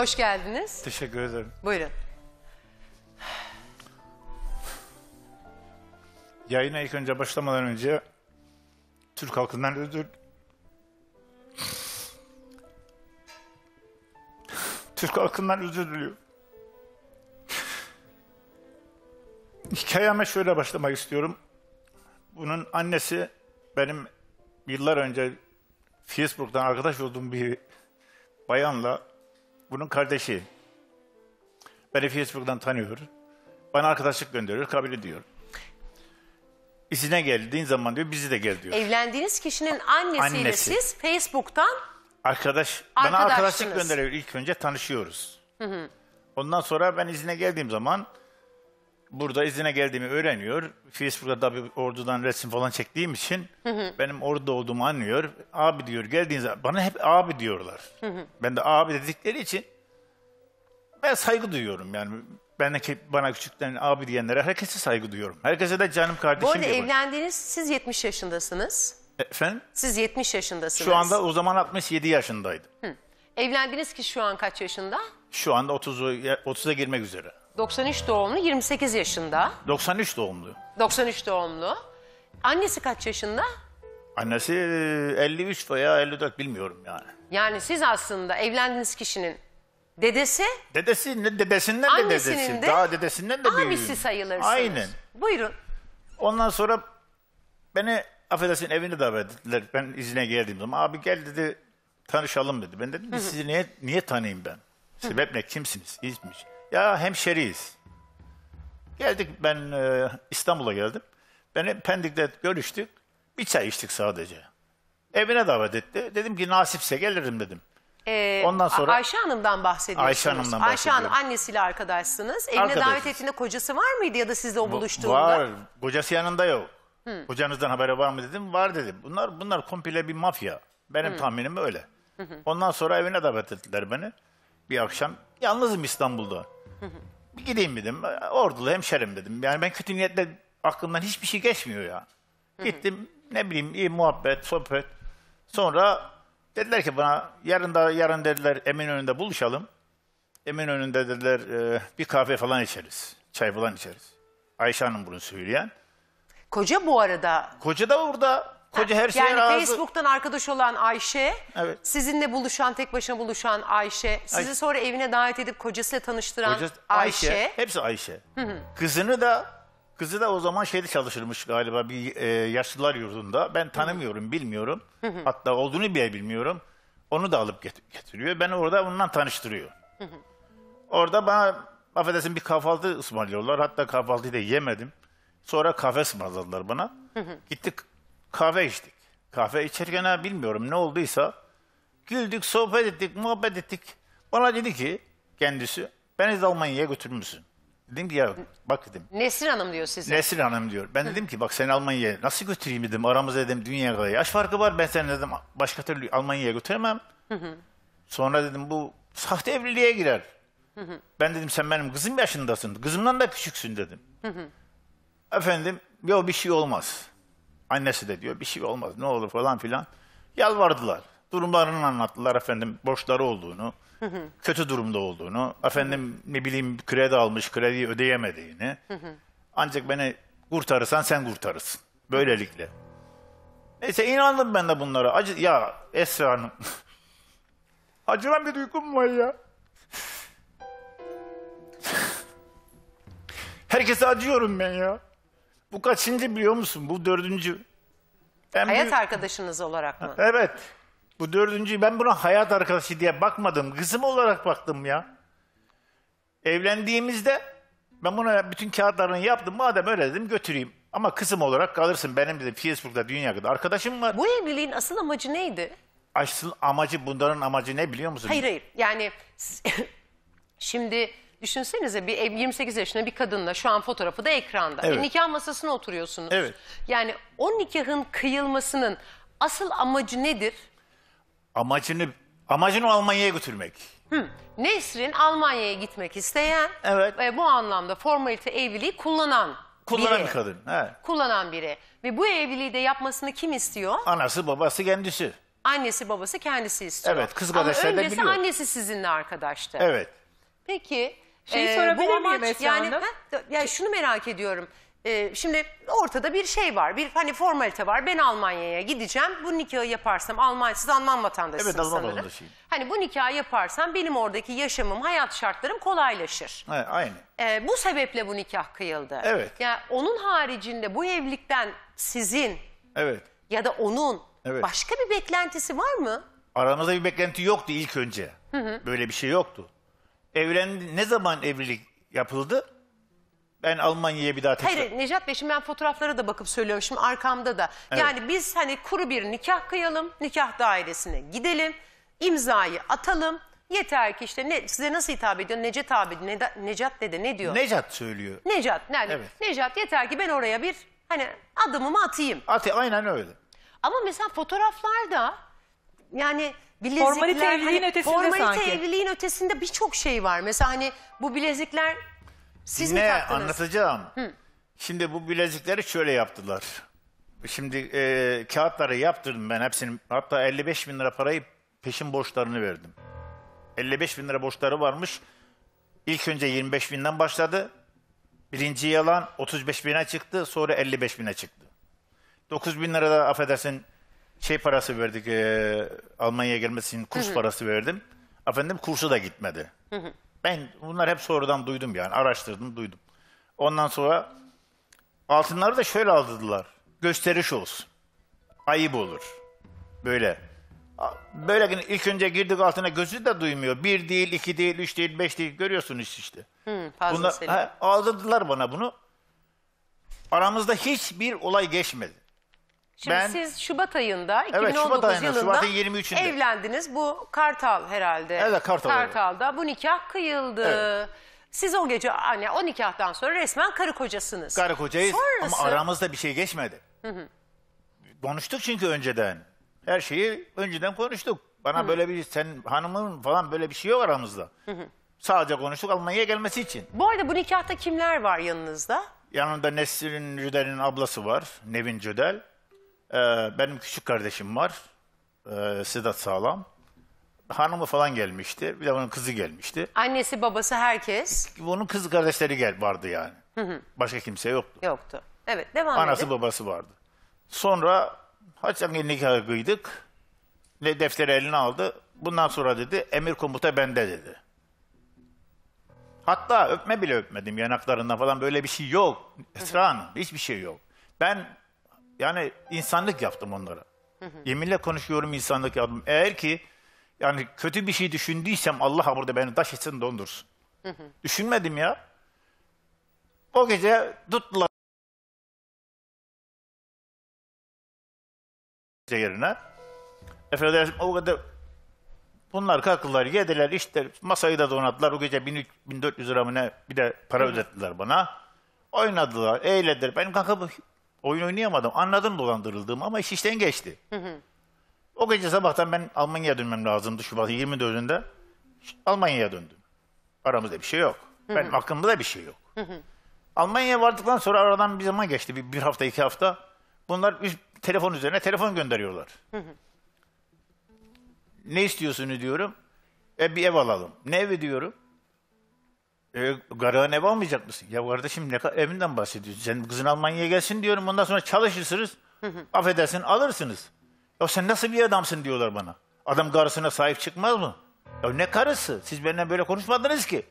Hoş geldiniz. Teşekkür ederim. Buyurun. Yayına ilk önce başlamadan önce Türk halkından özür. Türk halkından özür diliyorum. Hikayeme şöyle başlamak istiyorum. Bunun annesi benim yıllar önce Facebook'tan arkadaş olduğum bir bayanla bunun kardeşi. Beni Facebook'tan tanıyor. Bana arkadaşlık gönderiyor, kabul ediyor. İzine geldiğin zaman diyor, bizi de gel diyor. Evlendiğiniz kişinin annesiyle Annesi. siz Facebook'tan Arkadaş, bana arkadaşlık gönderiyor. İlk önce tanışıyoruz. Ondan sonra ben izine geldiğim zaman burada izine geldiğimi öğreniyor. Facebook'ta da bir ordudan resim falan çektiğim için benim orada olduğumu anlıyor. Abi diyor geldiğiniz bana hep abi diyorlar. ben de abi dedikleri için ben saygı duyuyorum yani. Ben de bana küçükten abi diyenlere herkese saygı duyuyorum. Herkese de canım kardeşim Bu arada diyorum. evlendiğiniz siz 70 yaşındasınız. Efendim? Siz 70 yaşındasınız. Şu anda o zaman 67 yaşındaydım. Hı. Evlendiniz ki şu an kaç yaşında? Şu anda 30'a 30'a girmek üzere. 93 doğumlu, 28 yaşında. 93 doğumlu. 93 doğumlu. Annesi kaç yaşında? Annesi 53 e, veya 54 bilmiyorum yani. Yani siz aslında evlendiğiniz kişinin dedesi... Dedesi, ne dedesinden de Annesinin dedesi. de Daha dedesinden de abisi büyüğüm. sayılırsınız. Aynen. Buyurun. Ondan sonra beni affedersin evine davet ettiler. Ben izine geldiğim zaman abi gel dedi tanışalım dedi. Ben dedim sizi niye, niye tanıyayım ben? Sebep ne? Kimsiniz? İzmir. Ya hemşeriyiz. Geldik ben e, İstanbul'a geldim. Beni Pendik'te görüştük. Bir çay içtik sadece. Evine davet etti. Dedim ki nasipse gelirim dedim. Ee, Ondan sonra Ayşe Hanım'dan bahsediyorsunuz. Ayşe Hanım'dan Ayşe Hanım annesiyle arkadaşsınız. Evine Arkadaşız. davet ettiğinde kocası var mıydı ya da sizle o Bu- buluştuğunda? Var. Kocası yanında yok. Kocanızdan haberi var mı dedim. Var dedim Bunlar bunlar komple bir mafya. Benim tahminim öyle. Ondan sonra evine davet ettiler beni. Bir akşam yalnızım İstanbul'da. Bir gideyim dedim. Ordulu hemşerim dedim. Yani ben kötü niyetle aklımdan hiçbir şey geçmiyor ya. Gittim ne bileyim iyi muhabbet, sohbet. Sonra dediler ki bana yarın da yarın dediler emin önünde buluşalım. emin önünde dediler e, bir kahve falan içeriz. Çay falan içeriz. Ayşe Hanım bunu söyleyen. Koca bu arada. Koca da orada koca her şeye yani razı. Yani Facebook'tan arkadaş olan Ayşe, evet. sizinle buluşan, tek başına buluşan Ayşe, sizi Ayşe. sonra evine davet edip kocasıyla tanıştıran Kocası, Ayşe. Ayşe. Hepsi Ayşe. Hı hı. Kızını da Kızı da o zaman şeyde çalışırmış galiba bir e, yaşlılar yurdunda. Ben tanımıyorum, hı. bilmiyorum. Hı hı. Hatta olduğunu bile bilmiyorum. Onu da alıp getiriyor. Beni orada onunla tanıştırıyor. Hı hı. Orada bana affedersin bir kahvaltı ısmarlıyorlar. Hatta kahvaltıyı da yemedim. Sonra kahve ısmarladılar bana. Hı hı. Gittik kahve içtik. Kahve içerken ha bilmiyorum ne olduysa güldük, sohbet ettik, muhabbet ettik. Bana dedi ki kendisi beni de Almanya'ya götürmüşsün. Dedim ki ya bak dedim. Nesrin Hanım diyor size. Nesrin Hanım diyor. Ben dedim ki bak seni Almanya'ya nasıl götüreyim dedim. Aramızda dedim dünya kadar yaş farkı var. Ben seni dedim başka türlü Almanya'ya götüremem. Sonra dedim bu sahte evliliğe girer. ben dedim sen benim kızım yaşındasın. Kızımdan da küçüksün dedim. Efendim yok bir şey olmaz. Annesi de diyor bir şey olmaz ne olur falan filan. Yalvardılar. Durumlarını anlattılar efendim borçları olduğunu, kötü durumda olduğunu, efendim ne bileyim kredi almış krediyi ödeyemediğini. Ancak beni kurtarırsan sen kurtarırsın. Böylelikle. Neyse inandım ben de bunlara. Acı ya Esra Hanım. Acıran bir duygum var ya. Herkese acıyorum ben ya. Bu kaçıncı biliyor musun? Bu dördüncü. Ben Hayat bir... arkadaşınız olarak mı? Evet. Bu dördüncü. Ben buna hayat arkadaşı diye bakmadım. Kızım olarak baktım ya. Evlendiğimizde ben buna bütün kağıtlarını yaptım. Madem öyle dedim götüreyim. Ama kızım olarak kalırsın. Benim dedim Facebook'ta dünya kadar arkadaşım var. Bu evliliğin asıl amacı neydi? Asıl amacı bunların amacı ne biliyor musun? Hayır hayır. Yani şimdi Düşünsenize bir 28 yaşında bir kadınla şu an fotoğrafı da ekranda. E, evet. E, nikah masasına oturuyorsunuz. Evet. Yani o nikahın kıyılmasının asıl amacı nedir? Amacını amacını Almanya'ya götürmek. Nesrin Almanya'ya gitmek isteyen Evet. ve bu anlamda formalite evliliği kullanan Kullanan biri. bir kadın. He. Kullanan biri. Ve bu evliliği de yapmasını kim istiyor? Anası, babası, kendisi. Annesi babası kendisi istiyor. Evet, kız Ama kardeşler de öncesi annesi sizinle arkadaştı. Evet. Peki Şeyi Ee, sorabilir bu miyim amaç- Esra yani, Hanım? yani şunu merak ediyorum. Ee, şimdi ortada bir şey var. Bir hani formalite var. Ben Almanya'ya gideceğim. Bu nikahı yaparsam Almanya, siz Alman vatandaşısınız Evet, Alman sanırım. vatandaşıyım. Hani bu nikahı yaparsam benim oradaki yaşamım, hayat şartlarım kolaylaşır. Ha, aynı. Ee, bu sebeple bu nikah kıyıldı. Evet. Ya onun haricinde bu evlilikten sizin Evet. ya da onun Evet. başka bir beklentisi var mı? Aramızda bir beklenti yoktu ilk önce. Böyle bir şey yoktu. Evlendi, ne zaman evlilik yapıldı? Ben Almanya'ya bir daha tekrar... Hayır Necat Bey şimdi ben fotoğraflara da bakıp söylüyorum şimdi arkamda da. Evet. Yani biz hani kuru bir nikah kıyalım, nikah dairesine gidelim, imzayı atalım. Yeter ki işte ne, size nasıl hitap ediyor Necat abi, ne, Necat dede ne diyor? Necat söylüyor. Necat nerede? Evet. Necat yeter ki ben oraya bir hani adımımı atayım. At, aynen öyle. Ama mesela fotoğraflarda yani bilezikler... Formalite hani evliliğin ötesinde formalite sanki. evliliğin ötesinde birçok şey var. Mesela hani bu bilezikler siz Dinle, mi taktınız? anlatacağım. Hı. Şimdi bu bilezikleri şöyle yaptılar. Şimdi e, kağıtları yaptırdım ben hepsini. Hatta 55 bin lira parayı peşin borçlarını verdim. 55 bin lira borçları varmış. İlk önce 25 binden başladı. Birinci yalan 35 bine çıktı. Sonra 55 bine çıktı. 9 bin lira da affedersin şey parası verdik e, Almanya'ya gelmesi için kurs parası verdim. Efendim kursu da gitmedi. Ben bunlar hep sonradan duydum yani araştırdım duydum. Ondan sonra altınları da şöyle aldırdılar. Gösteriş olsun. Ayıp olur. Böyle. Böyle ilk önce girdik altına gözü de duymuyor. Bir değil, iki değil, üç değil, beş değil. görüyorsun işte. Hı, Bunlar, he, aldırdılar bana bunu. Aramızda hiçbir olay geçmedi. Şimdi ben, siz Şubat ayında 2019 evet, Şubat ayına, yılında Şubat'ın evlendiniz. Bu Kartal herhalde. Evet Kartal. Kartal'da evet. bu nikah kıyıldı. Evet. Siz o gece anne o nikahtan sonra resmen karı kocasınız. Karı kocayız Sonrası... ama aramızda bir şey geçmedi. Hı hı. Konuştuk çünkü önceden. Her şeyi önceden konuştuk. Bana hı. böyle bir sen hanımın falan böyle bir şey yok aramızda. Hı hı. Sadece konuştuk Almanya'ya gelmesi için. Bu arada bu nikahta kimler var yanınızda? Yanında Nesrin Rüdel'in ablası var. Nevin Cödel. Ee, benim küçük kardeşim var. Ee, Sedat Sağlam. Hanımı falan gelmişti. Bir de onun kızı gelmişti. Annesi, babası, herkes Onun kız kardeşleri gel vardı yani. Başka kimse yoktu. yoktu. Evet devam Anası edin. babası vardı. Sonra Haçan'ın nikahı kıydık. Ne defteri eline aldı. Bundan sonra dedi emir komuta bende dedi. Hatta öpme bile öpmedim yanaklarından falan böyle bir şey yok. Esra Hanım hiçbir şey yok. Ben yani insanlık yaptım onlara. Yeminle konuşuyorum insanlık yaptım. Eğer ki yani kötü bir şey düşündüysem Allah burada beni taş etsin dondursun. Düşünmedim ya. O gece tuttular. yerine. Efendim o kadar bunlar kalktılar yediler işte masayı da donattılar. O gece 1300 lira mı ne bir de para ödettiler bana. Oynadılar, eğlediler. Benim kanka Oyun oynayamadım. Anladım dolandırıldığımı ama iş işten geçti. Hı hı. O gece sabahtan ben Almanya'ya dönmem lazımdı Şubat 24'ünde. Almanya'ya döndüm. Aramızda bir şey yok. Hı hı. Benim aklımda da bir şey yok. Hı hı. Almanya'ya vardıktan sonra aradan bir zaman geçti. Bir, bir hafta, iki hafta. Bunlar üst, telefon üzerine telefon gönderiyorlar. Hı hı. Ne istiyorsun diyorum. E bir ev alalım. Ne evi diyorum. E, Garavan ev almayacak mısın? Ya kardeşim ne evinden bahsediyorsun? Sen kızın Almanya'ya gelsin diyorum ondan sonra çalışırsınız. affedersin alırsınız. Ya sen nasıl bir adamsın diyorlar bana. Adam karısına sahip çıkmaz mı? Ya ne karısı? Siz benimle böyle konuşmadınız ki.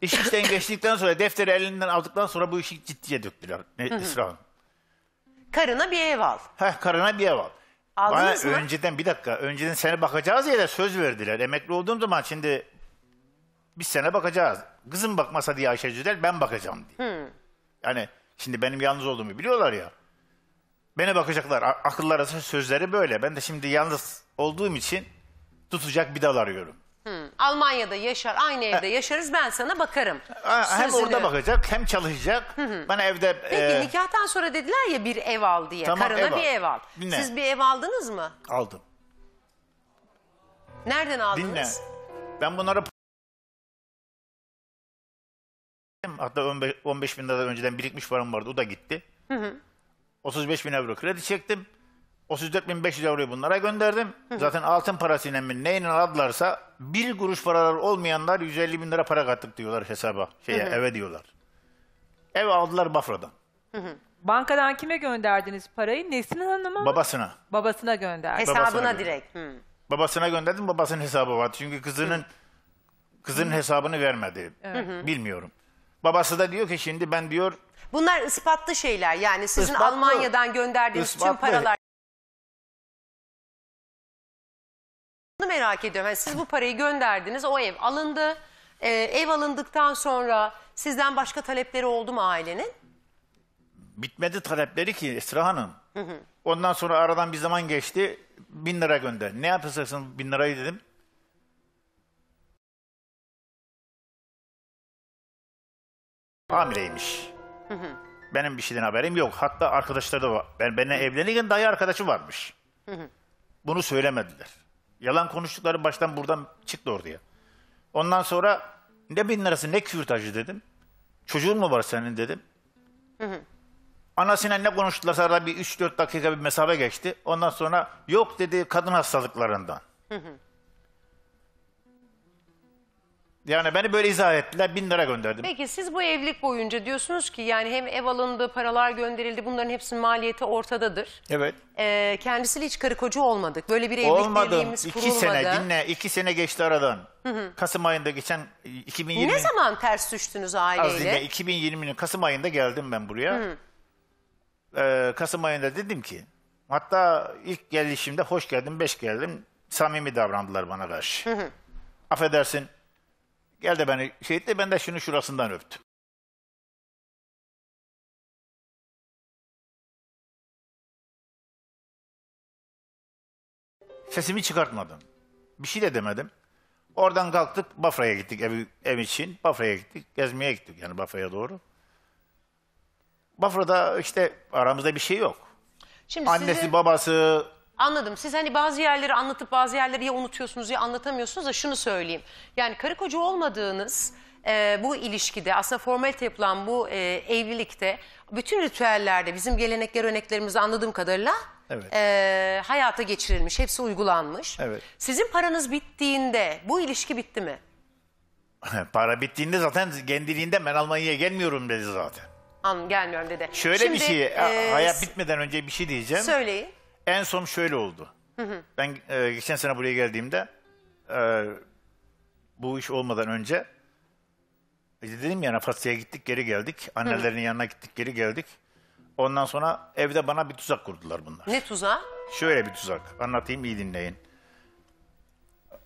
İş işten geçtikten sonra defteri elinden aldıktan sonra bu işi ciddiye döktüler. Ne, Esra Hanım. Karına bir ev al. Heh karına bir ev al. Bana Aldınız mı? önceden bir dakika önceden seni bakacağız diye de söz verdiler. Emekli olduğum zaman şimdi biz sene bakacağız. Kızım bakmasa diye Ayşe Cüdel ben bakacağım diye. Yani şimdi benim yalnız olduğumu biliyorlar ya. Bana bakacaklar. akıllar arası sözleri böyle. Ben de şimdi yalnız olduğum için tutacak bir dal arıyorum. Hı, Almanya'da yaşar, aynı evde yaşarız ben sana bakarım. Ha, Hem Sözünü. orada bakacak hem çalışacak. Bana evde... Peki e, nikahtan sonra dediler ya bir ev al diye. Tamam, Karına ev al. bir ev al. Dinle. Siz bir ev aldınız mı? aldım. Nereden aldınız? Dinle. Ben bunları. Hatta 15 bin lira önceden birikmiş param vardı. O da gitti. Hı hı. 35 bin euro kredi çektim. 34 bin 500 euroyu bunlara gönderdim. Hı. Zaten altın parasıyla mi neyle aldılarsa bir kuruş paralar olmayanlar 150 bin lira para kattık diyorlar hesaba. Şeye, hı hı. eve diyorlar. Ev aldılar Bafra'dan. Hı hı. Bankadan kime gönderdiniz parayı? Nesrin Hanım'a Babasına. Babasına gönderdim. Hesabına Babasına direkt. Hı. Babasına gönderdim. Babasının hesabı vardı. Çünkü kızının Hı. kızının hesabını vermedi. Evet. Hı hı. Bilmiyorum. Babası da diyor ki şimdi ben diyor Bunlar ispatlı şeyler yani sizin Ispatlı. Almanya'dan gönderdiğiniz tüm paralar. Bunu merak ediyorum. Yani siz bu parayı gönderdiniz o ev alındı. Ee, ev alındıktan sonra sizden başka talepleri oldu mu ailenin? bitmedi talepleri ki Esra Hanım. Ondan sonra aradan bir zaman geçti. Bin lira gönder. Ne yapacaksın bin lirayı dedim. hamileymiş. Benim bir şeyden haberim yok. Hatta arkadaşları da var. Ben benimle evlenirken dayı arkadaşı varmış. Bunu söylemediler. Yalan konuştukları baştan buradan çıktı ortaya. Ondan sonra ne bin lirası ne kürtajı dedim. Çocuğun mu var senin dedim. Hı Anasıyla ne konuştularsa arada bir 3-4 dakika bir mesafe geçti. Ondan sonra yok dedi kadın hastalıklarından. Yani beni böyle izah ettiler. Bin lira gönderdim. Peki siz bu evlilik boyunca diyorsunuz ki yani hem ev alındı, paralar gönderildi. Bunların hepsinin maliyeti ortadadır. Evet. Ee, kendisiyle hiç karı koca olmadık. Böyle bir evlilik Olmadım. birliğimiz İki kurulmadı. sene dinle. iki sene geçti aradan. Kasım ayında geçen 2020. E, ne zaman ters düştünüz aileyle? Az dinle. 2020'nin Kasım ayında geldim ben buraya. Ee, Kasım ayında dedim ki hatta ilk gelişimde hoş geldin, beş geldim Samimi davrandılar bana karşı. Affedersin Gel de beni şey etti, ben de şunu şurasından öptüm. Sesimi çıkartmadım. Bir şey de demedim. Oradan kalktık Bafra'ya gittik ev, ev için. Bafra'ya gittik. Gezmeye gittik yani Bafra'ya doğru. Bafra'da işte aramızda bir şey yok. Şimdi Annesi, sizi... babası, Anladım. Siz hani bazı yerleri anlatıp bazı yerleri ya unutuyorsunuz ya anlatamıyorsunuz da şunu söyleyeyim. Yani karı koca olmadığınız e, bu ilişkide aslında formalite yapılan bu e, evlilikte bütün ritüellerde bizim gelenekler örneklerimizi anladığım kadarıyla Evet. e, hayata geçirilmiş. Hepsi uygulanmış. Evet. Sizin paranız bittiğinde bu ilişki bitti mi? Para bittiğinde zaten kendiliğinden ben Almanya'ya gelmiyorum dedi zaten. An gelmiyorum dedi. Şöyle Şimdi, bir şey, e, hayat bitmeden önce bir şey diyeceğim. Söyleyin. En son şöyle oldu. Ben e, geçen sene buraya geldiğimde e, bu iş olmadan önce e, dedim ya Nafasya'ya gittik geri geldik. Annelerinin yanına gittik geri geldik. Ondan sonra evde bana bir tuzak kurdular bunlar. Ne tuzağı? Şöyle bir tuzak. Anlatayım iyi dinleyin.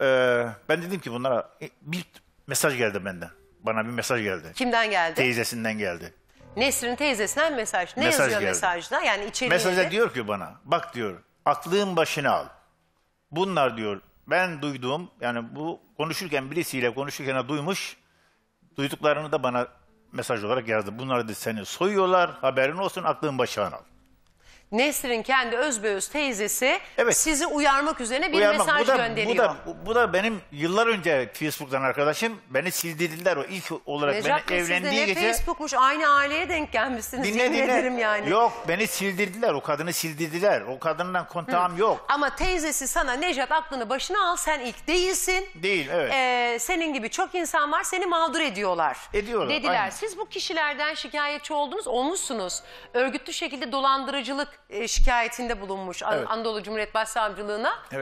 Ee, ben dedim ki bunlara e, bir mesaj geldi benden. Bana bir mesaj geldi. Kimden geldi? Teyzesinden geldi. Nesrin teyzesinden mesaj. Ne Mesaj yazıyor geldi. mesajda? Yani içeriğinde. Mesajda diyor ki bana bak diyor aklın başına al. Bunlar diyor ben duyduğum yani bu konuşurken birisiyle konuşurken de duymuş duyduklarını da bana mesaj olarak yazdı. Bunları da seni soyuyorlar haberin olsun aklın başına al. Nesrin kendi özbeöz teyzesi Evet. sizi uyarmak üzerine bir Uyarmak. mesaj bu da, gönderiyor. Bu da, bu, da benim yıllar önce Facebook'tan arkadaşım beni sildirdiler o ilk olarak Necat beni Bey siz de evlendiği gece Facebook'muş aynı aileye denk gelmişsiniz. Dinle dinle. yani. Yok beni sildirdiler o kadını sildirdiler. O kadından kontağım yok. Ama teyzesi sana Necat aklını başına al sen ilk değilsin. Değil evet. Ee, senin gibi çok insan var seni mağdur ediyorlar. Ediyorlar, Dediler. aynen. Siz bu kişilerden şikayetçi oldunuz olmuşsunuz. Örgütlü şekilde dolandırıcılık e, şikayetinde bulunmuş Evet. Anadolu Cumhuriyet Başsavcılığına.